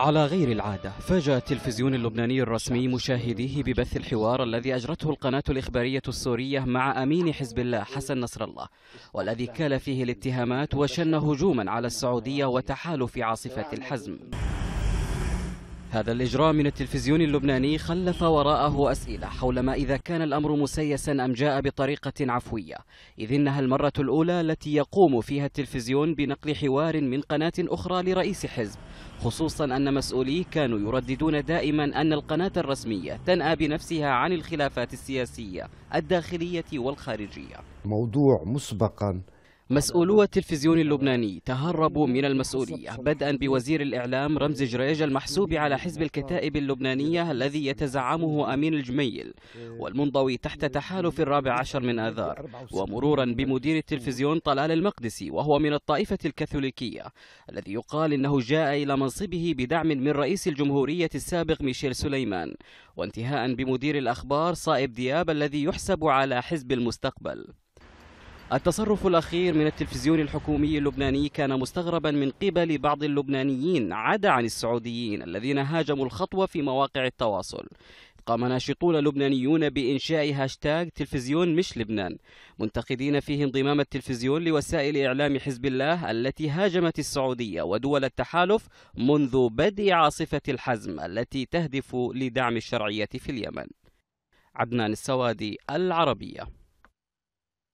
على غير العادة فاجأ التلفزيون اللبناني الرسمي مشاهديه ببث الحوار الذي أجرته القناة الإخبارية السورية مع أمين حزب الله حسن نصر الله والذي كال فيه الاتهامات وشن هجوما على السعودية وتحالف عاصفة الحزم هذا الإجراء من التلفزيون اللبناني خلف وراءه أسئلة حول ما إذا كان الأمر مسيسا أم جاء بطريقة عفوية إذ إنها المرة الأولى التي يقوم فيها التلفزيون بنقل حوار من قناة أخرى لرئيس حزب خصوصا أن مسؤوليه كانوا يرددون دائما أن القناة الرسمية تنأى بنفسها عن الخلافات السياسية الداخلية والخارجية موضوع مسبقا مسؤولو التلفزيون اللبناني تهربوا من المسؤولية بدءا بوزير الإعلام رمز جريج المحسوب على حزب الكتائب اللبنانية الذي يتزعمه أمين الجميل والمنضوي تحت تحالف الرابع عشر من آذار ومرورا بمدير التلفزيون طلال المقدسي وهو من الطائفة الكاثوليكية الذي يقال إنه جاء إلى منصبه بدعم من رئيس الجمهورية السابق ميشيل سليمان وانتهاء بمدير الأخبار صائب دياب الذي يحسب على حزب المستقبل التصرف الأخير من التلفزيون الحكومي اللبناني كان مستغربا من قبل بعض اللبنانيين عدا عن السعوديين الذين هاجموا الخطوة في مواقع التواصل قام ناشطون لبنانيون بإنشاء هاشتاغ تلفزيون مش لبنان منتقدين فيه انضمام التلفزيون لوسائل إعلام حزب الله التي هاجمت السعودية ودول التحالف منذ بدء عاصفة الحزم التي تهدف لدعم الشرعية في اليمن عدنان السوادي العربية